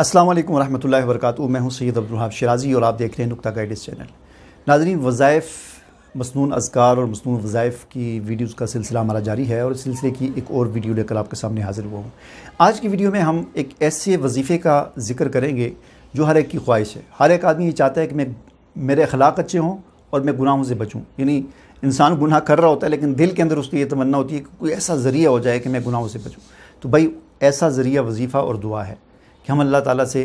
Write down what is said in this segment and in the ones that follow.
अस्सलाम वालेकुम रहमतुल्लाहि वरकत मैं हूं सैयद अब्दुलहाब शराजी और आप देख रहे हैं नुकता गाइडेंस चैनल नाजरीन वज़ाइफ़ मसनून अजगार और मसनून वज़ाइफ़ की वीडियोज़ का सिलसिला हमारा जारी है और इस सिलसिले की एक और वीडियो लेकर आपके सामने हाज़िर हुआ हूँ आज की वीडियो में हम एक ऐसे वजीफ़े का जिक्र करेंगे जो हर एक की ख्वाहिश है हर एक आदमी ये चाहता है कि मैं मेरे अखलाक अच्छे हों और मैं गुनाहों से बचूँ यानी इंसान गुनाह कर रहा होता है लेकिन दिल के अंदर उसकी ये तमन्ना होती है कि कोई ऐसा ज़रिया हो जाए कि मैं गुनाहों से बचूँ तो भाई ऐसा ज़रिया वजीफ़ा और दुआ है हम अल्लाह ताला से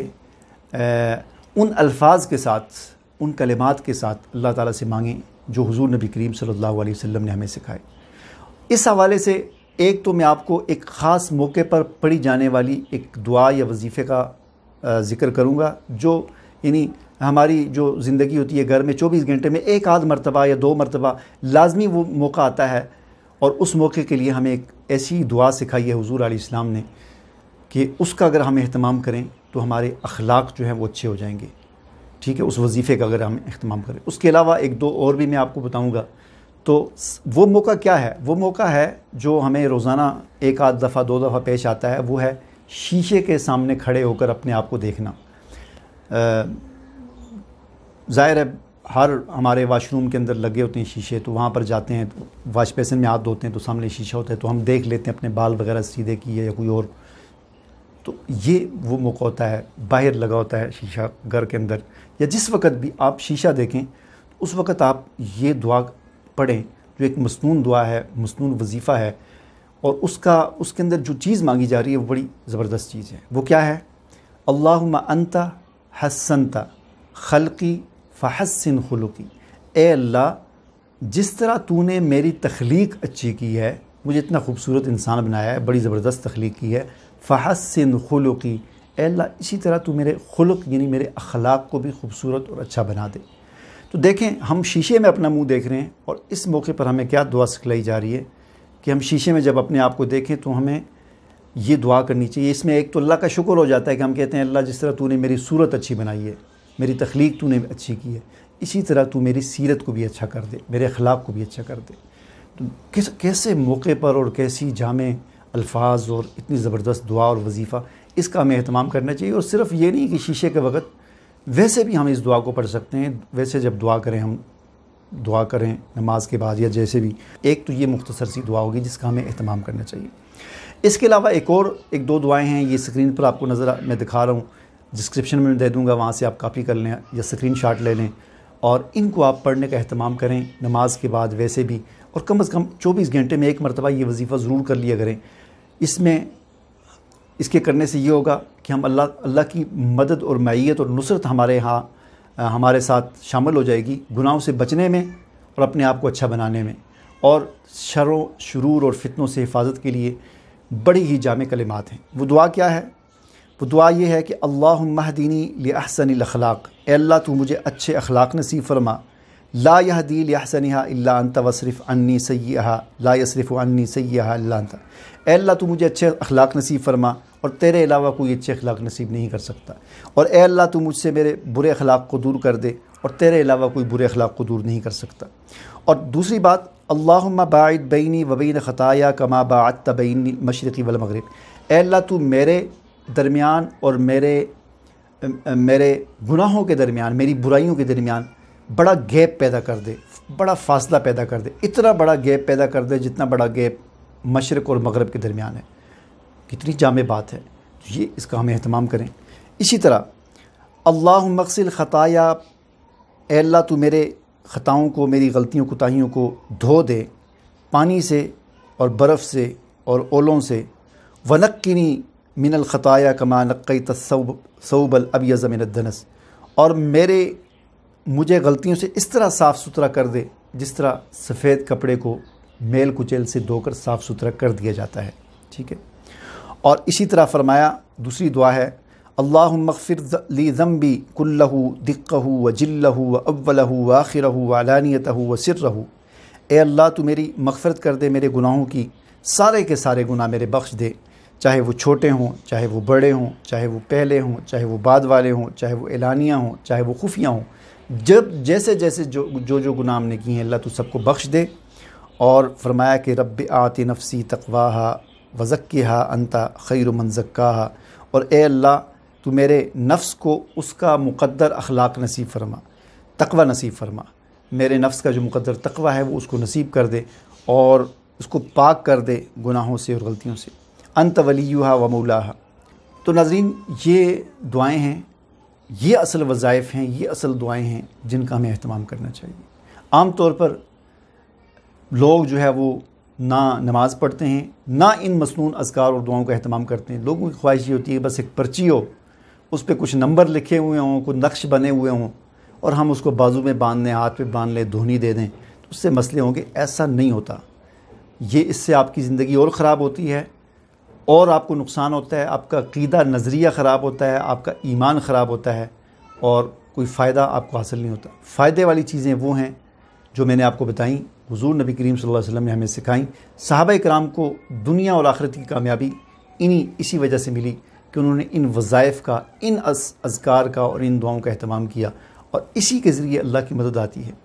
उन अल्फाज के साथ उन कलिमात के साथ अल्लाह ताला से मांगें जो हुजूर नबी करीम सल्लल्लाहु अलैहि वसल्लम ने हमें सिखाए इस हवाले से एक तो मैं आपको एक ख़ास मौके पर पढ़ी जाने वाली एक दुआ या वजीफ़े का ज़िक्र करूँगा जो यानी हमारी जो ज़िंदगी होती है घर में चौबीस घंटे में एक आध मरतबा या दो मरतबा लाजमी वो मौका आता है और उस मौके के लिए हमें एक ऐसी दुआ सिखाई है हजूर इस्लाम ने कि उसका अगर हम अहतमाम करें तो हमारे अखलाक जो हैं वो अच्छे हो जाएंगे ठीक है उस वजीफ़े का अगर हम अहतमाम करें उसके अलावा एक दो और भी मैं आपको बताऊँगा तो वो मौका क्या है वो मौका है जो हमें रोज़ाना एक आध दफ़ा दो दफ़ा पेश आता है वो है शीशे के सामने खड़े होकर अपने आप को देखना ज़ाहिर है हर हमारे वाशरूम के अंदर लगे होते हैं शीशे तो वहाँ पर जाते हैं तो वाश बेसन में हाथ धोते हैं तो सामने शीशा होता है तो हम देख लेते हैं अपने बाल वगैरह सीधे किए या कोई और तो ये वो मौका होता है बाहर लगा होता है शीशा घर के अंदर या जिस वक्त भी आप शीशा देखें तो उस वक्त आप ये दुआ पढ़ें जो एक मसनून दुआ है मसनून वजीफ़ा है और उसका उसके अंदर जो चीज़ मांगी जा रही है वो बड़ी ज़बरदस्त चीज़ है वो क्या है अल्लाह अंता हसनता खलकी फ़हसन खलुकी ए अल्लाह जिस तरह तूने मेरी तख्लीक अच्छी की है मुझे इतना खूबसूरत इंसान बनाया है बड़ी ज़बरदस्त तख्लीक की है से नखुलों की एल्ला इसी तरह तू मेरे खुलक यानी मेरे अखलाक को भी खूबसूरत और अच्छा बना दे तो देखें हम शीशे में अपना मुंह देख रहे हैं और इस मौके पर हमें क्या दुआ सिखलाई जा रही है कि हम शीशे में जब अपने आप को देखें तो हमें ये दुआ करनी चाहिए इसमें एक तो अल्लाह का शुक्र हो जाता है कि हम कहते हैं अल्लाह जिस तरह तूने मेरी सूरत अच्छी बनाई है मेरी तख्लीक तूने अच्छी की है इसी तरह तू मेरी सीरत को भी अच्छा कर दे मेरे अखलाक को भी अच्छा कर दे तो किस कैसे मौके पर और कैसी जाम अल्फाज और इतनी ज़बरदस्त दुआ और वजीफ़ा इसका हमें अहतमाम करना चाहिए और सिर्फ ये नहीं कि शीशे के वक्त वैसे भी हम इस दुआ को पढ़ सकते हैं वैसे जब दुआ करें हम दुआ करें नमाज के बाद या जैसे भी एक तो ये मुख्तसर सी दुआ होगी जिसका हमें अहतमाम करना चाहिए इसके अलावा एक और एक दो दुआएँ हैं ये स्क्रीन पर आपको नज़र मैं दिखा रहा हूँ डिस्क्रिप्शन में दे दूँगा वहाँ से आप कापी कर लें या स्क्रीन शाट ले लें और इनको आप पढ़ने का अहतमाम करें नमाज के बाद वैसे भी और कम अज़ कम चौबीस घंटे में एक मरतबा ये वजीफ़ा ज़रूर कर लिया करें इसमें इसके करने से ये होगा कि हम अल्लाह अल्लाह की मदद और मैत और नुसरत हमारे यहाँ हमारे साथ शामिल हो जाएगी गुनाहों से बचने में और अपने आप को अच्छा बनाने में और शरों शुरूर और फितनों से हिफाजत के लिए बड़ी ही जाम कलिमात हैं वो दुआ क्या है वो दुआ ये है कि अल्लाह महदीनी लहसन अखलाक अल्लाह तो मुझे अच्छे अखलाक नसीब फरमा ला यह दील यहसनिहा अल्ला अंत वसरफ़ अन्नी सयाहा ला यसरफ़ अन्नी सयाहा अल्ला अंत अल्लाह तो मुझे अच्छे अखलाक नसीब फरमा और तेरे अलावा कोई अच्छे अखलाक नसीब नहीं कर सकता और ए अल्लाह तो मुझसे मेरे बुरे अखलाक को दूर कर दे और तेरे अलावा कोई बुरे अखलाक को दूर नहीं कर सकता और दूसरी बात अल्लाह बायद बैनी वबीन ख़ताया कमा बात तबैन मशरक़ी वलमगरब एल्ला तो मेरे दरमियान और मेरे मेरे गुनाहों के दरमियान मेरी बुराइयों के दरमियान बड़ा गैप पैदा कर दे बड़ा फासला पैदा कर दे इतना बड़ा गैप पैदा कर दे जितना बड़ा गैप मशरक़ और मगरब के दरमियान है कितनी जाम बात है तो ये इसका हमें अहतमाम करें इसी तरह अल्लाह मकसिल ख़ताया अल्लाह तो मेरे ख़ताओं को मेरी गलतियों कोताहीियों को धो दे पानी से और बर्फ़ से और ओलों से वनक्किनी मिनल ख़ताया कमा तस्ब सऊबल अब मिनदनस और मेरे मुझे गलतियों से इस तरह साफ़ सुथरा कर दे जिस तरह सफ़ेद कपड़े को मेल कुचेल से धोकर साफ़ सुथरा कर दिया जाता है ठीक है और इसी तरह फरमाया दूसरी दुआ है अल्लाह मखफ़िर ली ज़म्बी कुल्लहू हो व जिल्लहू व अव्वलहू व आखिर व हो व सिरहू ए अल्लाह तू मेरी मगफ़रत कर दे मेरे गुनाहों की सारे के सारे गुनाह मेरे बख्श दे चाहे वो छोटे हों चाहे वो बड़े हों चाहे वो पहले हों चाहे वो बाद वाले हों चाहे वो एलानियाँ हों चाहे वो खुफियाँ हों जब जैसे जैसे जो जो जो गुनाह हमने किए हैं अल्लाह तो सबको बख्श दे और फरमाया कि रब आति नफसी तकवा तकवाहा हा अनता खैर हा और ए अल्लाह तो मेरे नफ्स को उसका मुकद्दर अखलाक नसीब फरमा तकवा नसीब फरमा मेरे नफ्स का जो मुकद्दर तकवा है वो उसको नसीब कर दे और उसको पाक कर दे गुनाहों से और गलतियों से अंत वली व हा तो नाजरीन ये दुआएँ हैं ये असल वज़ाइफ हैं ये असल दुआएं हैं जिनका हमें अहतमाम करना चाहिए आम तौर पर लोग जो है वो ना नमाज़ पढ़ते हैं ना इन मसनून अजगार और दुआओं का अहतमाम करते हैं लोगों की ख्वाहिश ये होती है बस एक पर्ची हो उस पर कुछ नंबर लिखे हुए हों कुछ नक्श बने हुए हों और हम उसको बाजू में बांध लें हाथ पे बांध लें धोनी दे दें तो उससे मसले होंगे ऐसा नहीं होता ये इससे आपकी ज़िंदगी और ख़राब होती है और आपको नुकसान होता है आपका क़ीदा नज़रिया ख़राब होता है आपका ईमान ख़राब होता है और कोई फ़ायदा आपको हासिल नहीं होता फ़ायदे वाली चीज़ें वो हैं जो मैंने आपको बताई हुजूर नबी करीम सल्लल्लाहु अलैहि वसल्लम ने हमें सिखाई साहब कराम को दुनिया और आखिरत की कामयाबी इन्हीं इसी वजह से मिली कि उन्होंने इन वज़ाइफ का इन अजगार का और इन दुआओं का अहतमाम किया और इसी के ज़रिए अल्लाह की मदद आती है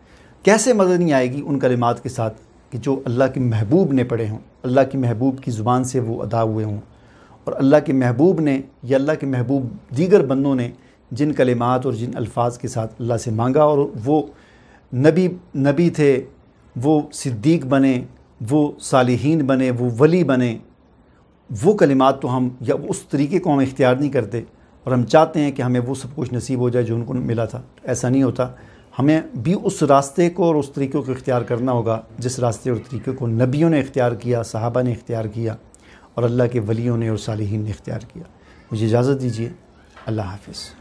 कैसे मदद नहीं आएगी उन कलिमात के साथ कि जो अल्लाह के महबूब ने पढ़े हों अल्लाह के महबूब की ज़ुबान से वो अदा हुए हों और अल्लाह के महबूब ने या अल्लाह के महबूब दीगर बंदों ने जिन कलिमात और जिन अल्फाज के साथ अल्लाह से मांगा और वो नबी नबी थे वो सिद्दीक बने वो सालिहीन बने वो वली बने वो कलिमात तो हम या उस तरीके को हम इख्तियार नहीं करते और हम चाहते हैं कि हमें वो सब कुछ नसीब हो जाए जो उनको मिला था तो ऐसा नहीं होता हमें भी उस रास्ते को और उस तरीक़े को इख्तियार करना होगा जिस रास्ते और तरीक़े को नबियों ने इख्तियार किया साहबा ने इख्तियार किया और अल्लाह के वलियों ने और सालहीन ने इख्तियार किया मुझे इजाज़त दीजिए अल्लाह हाफिज़